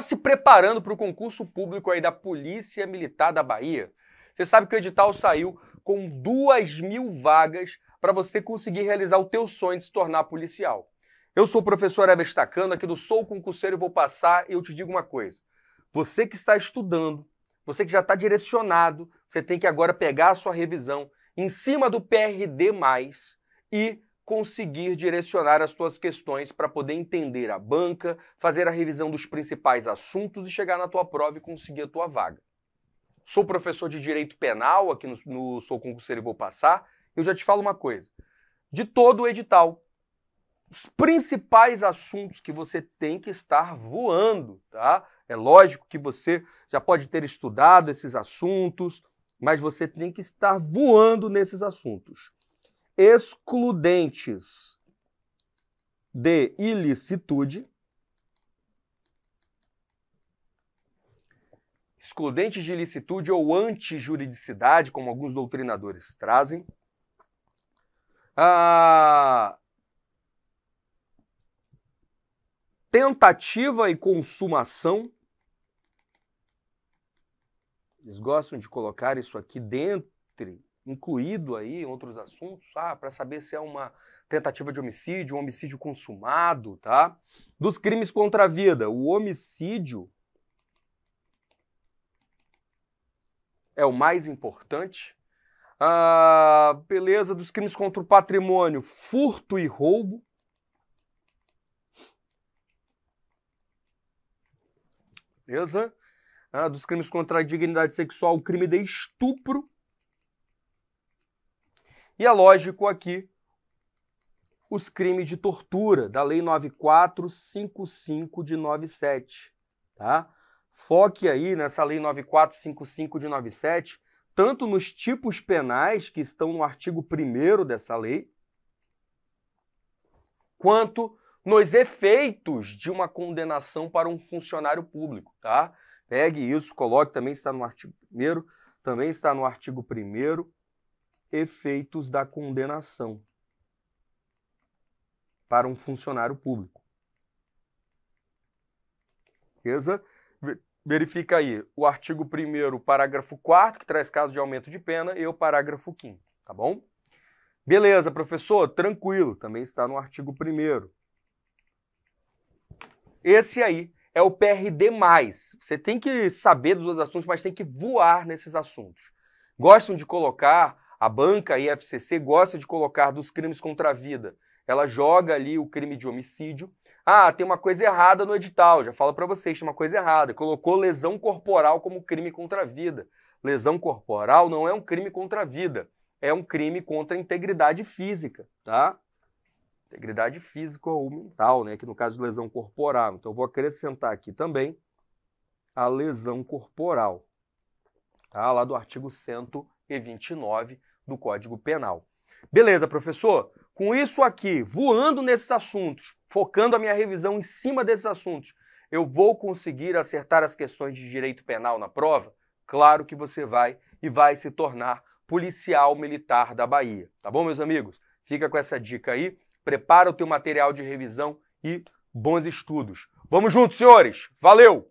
está se preparando para o concurso público aí da Polícia Militar da Bahia? Você sabe que o edital saiu com duas mil vagas para você conseguir realizar o teu sonho de se tornar policial. Eu sou o professor Heber Stacano, aqui do Sou Concurseiro, e vou passar e eu te digo uma coisa. Você que está estudando, você que já está direcionado, você tem que agora pegar a sua revisão em cima do PRD+, e conseguir direcionar as tuas questões para poder entender a banca, fazer a revisão dos principais assuntos e chegar na tua prova e conseguir a tua vaga. Sou professor de direito penal aqui no, no Sou Concurseiro e Vou Passar. Eu já te falo uma coisa. De todo o edital, os principais assuntos que você tem que estar voando, tá? É lógico que você já pode ter estudado esses assuntos, mas você tem que estar voando nesses assuntos excludentes de ilicitude, excludentes de ilicitude ou antijuridicidade, como alguns doutrinadores trazem, a ah, tentativa e consumação. Eles gostam de colocar isso aqui dentro incluído aí em outros assuntos, ah, tá? para saber se é uma tentativa de homicídio, um homicídio consumado, tá? Dos crimes contra a vida, o homicídio é o mais importante. Ah, beleza, dos crimes contra o patrimônio, furto e roubo. Beleza? Ah, dos crimes contra a dignidade sexual, o crime de estupro. E é lógico aqui os crimes de tortura da Lei 9455 de 97, tá? Foque aí nessa Lei 9455 de 97, tanto nos tipos penais que estão no artigo 1 dessa lei, quanto nos efeitos de uma condenação para um funcionário público, tá? Pegue isso, coloque, também está no artigo 1 também está no artigo 1 efeitos da condenação para um funcionário público. Beleza? Verifica aí o artigo 1 parágrafo 4 que traz caso de aumento de pena, e o parágrafo 5 tá bom? Beleza, professor, tranquilo, também está no artigo 1 Esse aí é o PRD+. Você tem que saber dos outros assuntos, mas tem que voar nesses assuntos. Gostam de colocar a banca IFCC gosta de colocar dos crimes contra a vida. Ela joga ali o crime de homicídio. Ah, tem uma coisa errada no edital, já falo para vocês, tem uma coisa errada. Colocou lesão corporal como crime contra a vida. Lesão corporal não é um crime contra a vida, é um crime contra a integridade física, tá? Integridade física ou mental, né? Que no caso de lesão corporal. Então eu vou acrescentar aqui também a lesão corporal, tá? Lá do artigo 129 do Código Penal. Beleza, professor? Com isso aqui, voando nesses assuntos, focando a minha revisão em cima desses assuntos, eu vou conseguir acertar as questões de direito penal na prova? Claro que você vai e vai se tornar policial militar da Bahia. Tá bom, meus amigos? Fica com essa dica aí, prepara o teu material de revisão e bons estudos. Vamos juntos, senhores! Valeu!